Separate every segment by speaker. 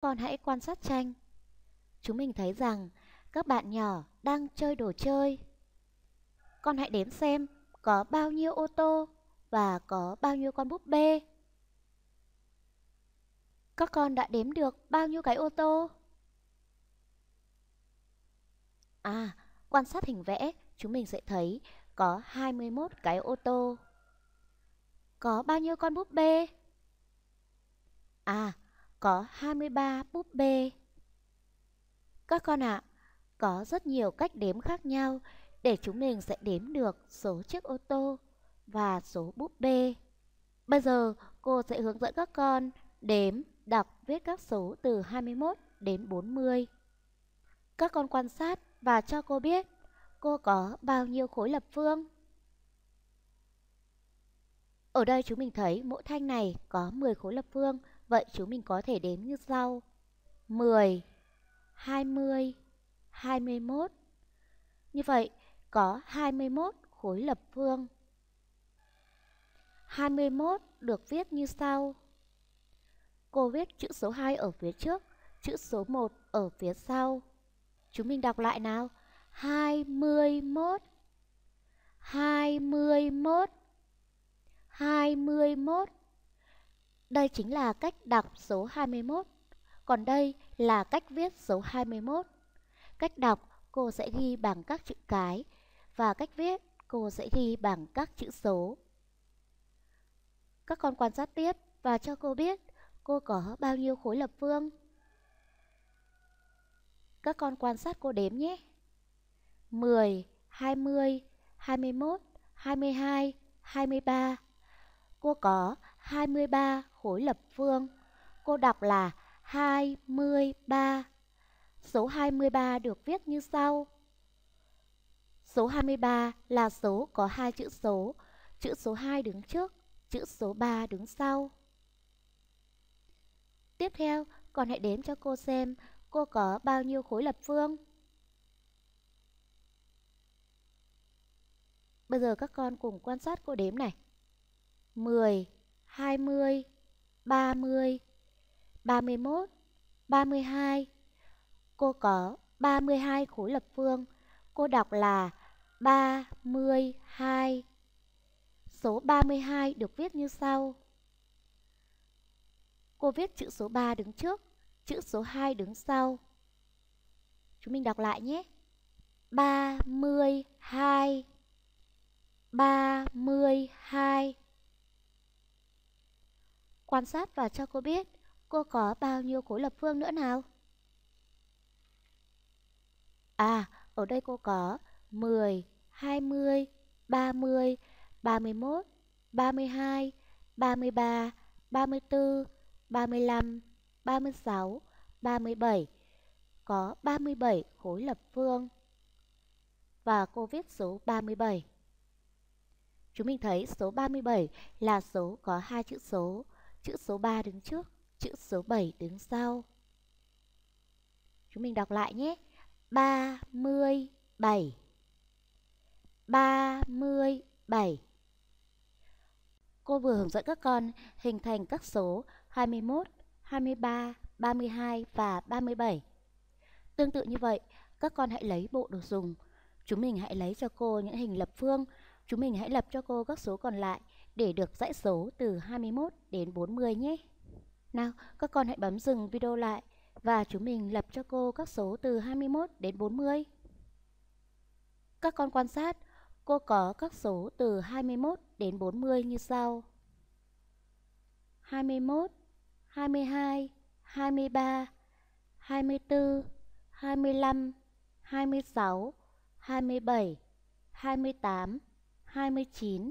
Speaker 1: con hãy quan sát tranh. Chúng mình thấy rằng các bạn nhỏ đang chơi đồ chơi. Con hãy đếm xem có bao nhiêu ô tô và có bao nhiêu con búp bê. Các con đã đếm được bao nhiêu cái ô tô? À, quan sát hình vẽ, chúng mình sẽ thấy có 21 cái ô tô. Có bao nhiêu con búp bê? À, có 23 búp bê. Các con ạ, à, có rất nhiều cách đếm khác nhau để chúng mình sẽ đếm được số chiếc ô tô và số búp bê. Bây giờ cô sẽ hướng dẫn các con đếm, đọc, viết các số từ 21 đến 40. Các con quan sát và cho cô biết cô có bao nhiêu khối lập phương. Ở đây chúng mình thấy mỗi thanh này có 10 khối lập phương Vậy chúng mình có thể đếm như sau. 10, 20, 21. Như vậy, có 21 khối lập phương. 21 được viết như sau. Cô viết chữ số 2 ở phía trước, chữ số 1 ở phía sau. Chúng mình đọc lại nào. 21 21 21 đây chính là cách đọc số 21, còn đây là cách viết số 21. Cách đọc cô sẽ ghi bằng các chữ cái và cách viết cô sẽ ghi bằng các chữ số. Các con quan sát tiếp và cho cô biết cô có bao nhiêu khối lập phương. Các con quan sát cô đếm nhé. 10, 20, 21, 22, 23. Cô có 23 khối lập phương. Cô đọc là 23. Số 23 được viết như sau. Số 23 là số có hai chữ số, chữ số 2 đứng trước, chữ số 3 đứng sau. Tiếp theo, còn hãy đếm cho cô xem cô có bao nhiêu khối lập phương. Bây giờ các con cùng quan sát cô đếm này. 10, 20, 30 31 32 Cô có 32 khối lập phương Cô đọc là 32 Số 32 được viết như sau Cô viết chữ số 3 đứng trước Chữ số 2 đứng sau Chúng mình đọc lại nhé 32 32 quan sát và cho cô biết cô có bao nhiêu khối lập phương nữa nào. À, ở đây cô có 10, 20, 30, 31, 32, 33, 34, 35, 36, 37. Có 37 khối lập phương. Và cô viết số 37. Chúng mình thấy số 37 là số có hai chữ số Chữ số 3 đứng trước, chữ số 7 đứng sau. Chúng mình đọc lại nhé. 37 37 Cô vừa hướng dẫn các con hình thành các số 21, 23, 32 và 37. Tương tự như vậy, các con hãy lấy bộ đồ dùng. Chúng mình hãy lấy cho cô những hình lập phương. Chúng mình hãy lập cho cô các số còn lại để được dãy số từ 21 đến 40 nhé. Nào, các con hãy bấm dừng video lại và chúng mình lập cho cô các số từ 21 đến 40. Các con quan sát, cô có các số từ 21 đến 40 như sau. 21, 22, 23, 24, 25, 26, 27, 28, 29,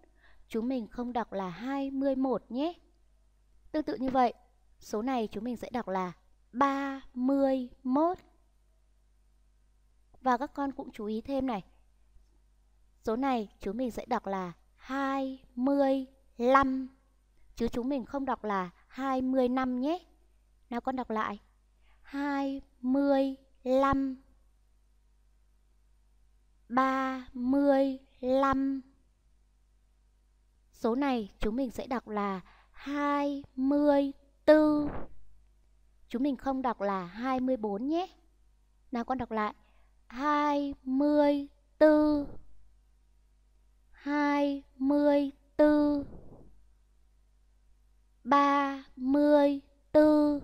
Speaker 1: chúng mình không đọc là 21 nhé. Tương tự như vậy, số này chúng mình sẽ đọc là 31. Và các con cũng chú ý thêm này. Số này chúng mình sẽ đọc là 25 chứ chúng mình không đọc là 25 nhé. Nào con đọc lại. 25 35 Số này chúng mình sẽ đọc là 24. Chúng mình không đọc là 24 nhé. Nào con đọc lại. 24. 24. 34.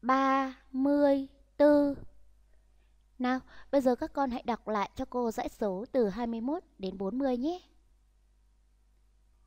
Speaker 1: 34. Nào, bây giờ các con hãy đọc lại cho cô dãy số từ 21 đến 40 nhé.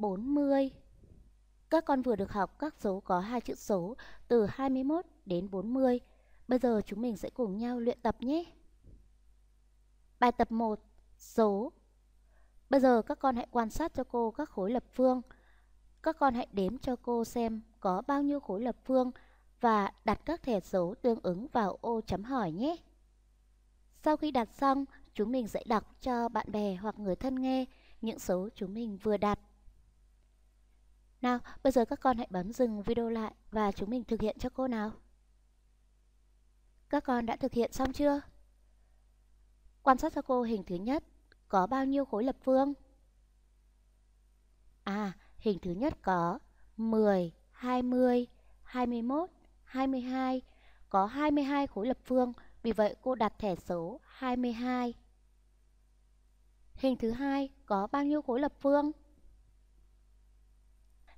Speaker 1: 40 Các con vừa được học các số có hai chữ số từ 21 đến 40. Bây giờ chúng mình sẽ cùng nhau luyện tập nhé. Bài tập 1 Số Bây giờ các con hãy quan sát cho cô các khối lập phương. Các con hãy đếm cho cô xem có bao nhiêu khối lập phương và đặt các thẻ số tương ứng vào ô chấm hỏi nhé. Sau khi đặt xong, chúng mình sẽ đọc cho bạn bè hoặc người thân nghe những số chúng mình vừa đặt. Nào, bây giờ các con hãy bấm dừng video lại và chúng mình thực hiện cho cô nào. Các con đã thực hiện xong chưa? Quan sát cho cô hình thứ nhất, có bao nhiêu khối lập phương? À, hình thứ nhất có 10, 20, 21, 22, có 22 khối lập phương, vì vậy cô đặt thẻ số 22. Hình thứ hai có bao nhiêu khối lập phương?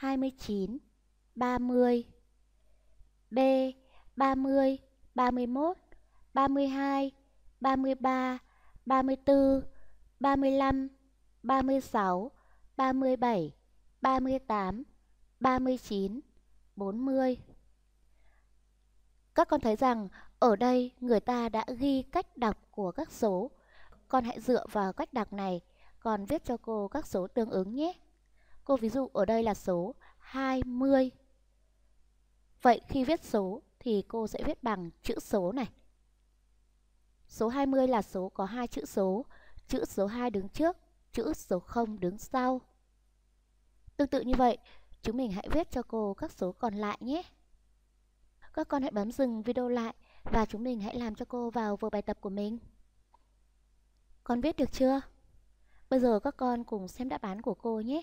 Speaker 1: 29, 30 B. 30, 31, 32, 33, 34, 35, 36, 37, 38, 39, 40 Các con thấy rằng ở đây người ta đã ghi cách đọc của các số Con hãy dựa vào cách đọc này Còn viết cho cô các số tương ứng nhé Cô ví dụ ở đây là số 20. Vậy khi viết số thì cô sẽ viết bằng chữ số này. Số 20 là số có hai chữ số, chữ số 2 đứng trước, chữ số 0 đứng sau. Tương tự như vậy, chúng mình hãy viết cho cô các số còn lại nhé. Các con hãy bấm dừng video lại và chúng mình hãy làm cho cô vào vở bài tập của mình. Con viết được chưa? Bây giờ các con cùng xem đáp án của cô nhé.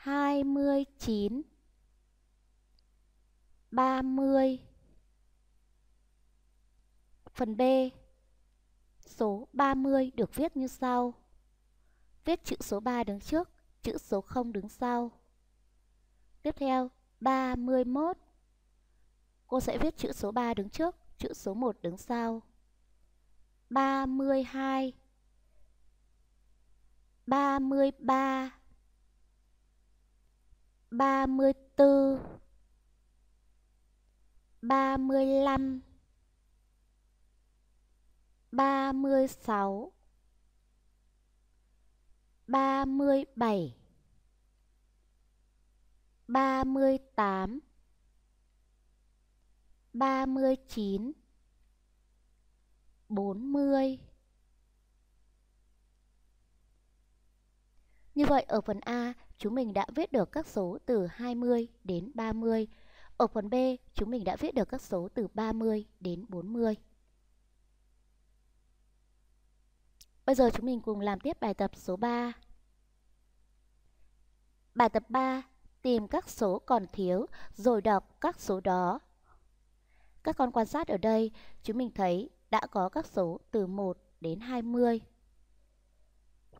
Speaker 1: hai mươi chín ba mươi Phần B Số 30 được viết như sau Viết chữ số 3 đứng trước, chữ số 0 đứng sau Tiếp theo 31 Cô sẽ viết chữ số 3 đứng trước, chữ số 1 đứng sau 32 33 ba mươi tư ba mươi lăm ba mươi sáu ba mươi bảy ba mươi tám ba mươi chín bốn mươi Như vậy ở phần A chúng mình đã viết được các số từ 20 đến 30. Ở phần B, chúng mình đã viết được các số từ 30 đến 40. Bây giờ chúng mình cùng làm tiếp bài tập số 3. Bài tập 3, tìm các số còn thiếu rồi đọc các số đó. Các con quan sát ở đây, chúng mình thấy đã có các số từ 1 đến 20.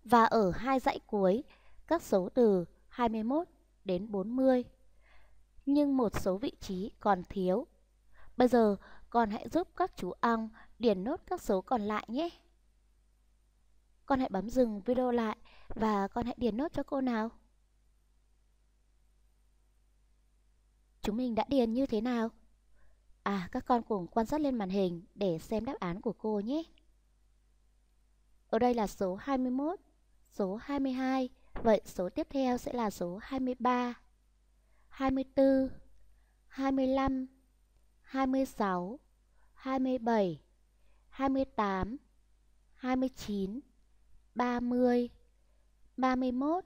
Speaker 1: Và ở hai dãy cuối các số từ 21 đến 40. Nhưng một số vị trí còn thiếu. Bây giờ con hãy giúp các chú ong điền nốt các số còn lại nhé. Con hãy bấm dừng video lại và con hãy điền nốt cho cô nào. Chúng mình đã điền như thế nào? À, các con cùng quan sát lên màn hình để xem đáp án của cô nhé. Ở đây là số 21, số 22, Vậy số tiếp theo sẽ là số 23, 24, 25, 26, 27, 28, 29, 30, 31,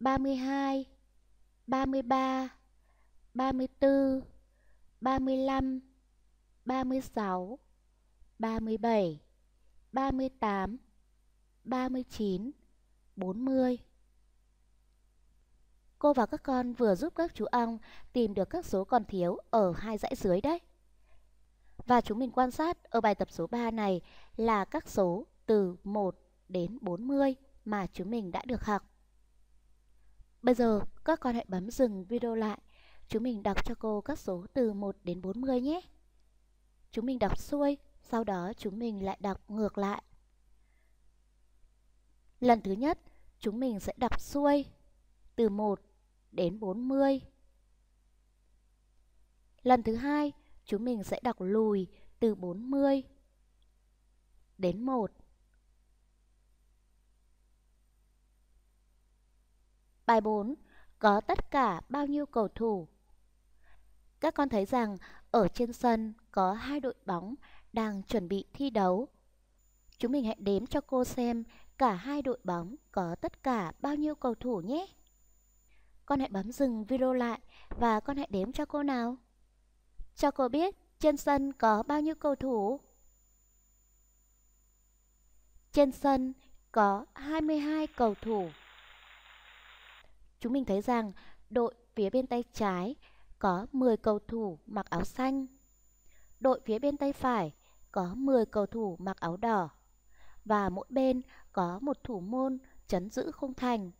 Speaker 1: 32, 33, 34, 35, 36, 37, 38, 39, 40 Cô và các con vừa giúp các chú ong tìm được các số còn thiếu ở hai dãy dưới đấy. Và chúng mình quan sát ở bài tập số 3 này là các số từ 1 đến 40 mà chúng mình đã được học. Bây giờ các con hãy bấm dừng video lại. Chúng mình đọc cho cô các số từ 1 đến 40 nhé. Chúng mình đọc xuôi, sau đó chúng mình lại đọc ngược lại. Lần thứ nhất, chúng mình sẽ đọc xuôi từ 1 đến 40. Lần thứ hai, chúng mình sẽ đọc lùi từ 40 đến 1. Bài 4. Có tất cả bao nhiêu cầu thủ? Các con thấy rằng ở trên sân có hai đội bóng đang chuẩn bị thi đấu. Chúng mình hãy đếm cho cô xem Cả hai đội bóng có tất cả bao nhiêu cầu thủ nhé? Con hãy bấm dừng video lại và con hãy đếm cho cô nào. Cho cô biết trên sân có bao nhiêu cầu thủ. Trên sân có 22 cầu thủ. Chúng mình thấy rằng đội phía bên tay trái có 10 cầu thủ mặc áo xanh. Đội phía bên tay phải có 10 cầu thủ mặc áo đỏ. Và mỗi bên có một thủ môn chấn giữ khung thành.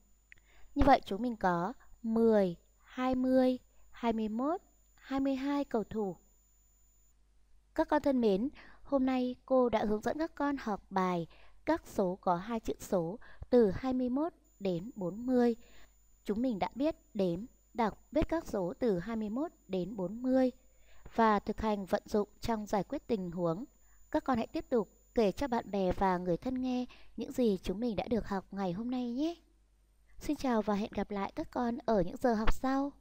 Speaker 1: Như vậy chúng mình có 10, 20, 21, 22 cầu thủ. Các con thân mến, hôm nay cô đã hướng dẫn các con học bài các số có hai chữ số từ 21 đến 40. Chúng mình đã biết đếm, đọc, biết các số từ 21 đến 40 và thực hành vận dụng trong giải quyết tình huống. Các con hãy tiếp tục kể cho bạn bè và người thân nghe những gì chúng mình đã được học ngày hôm nay nhé. Xin chào và hẹn gặp lại các con ở những giờ học sau.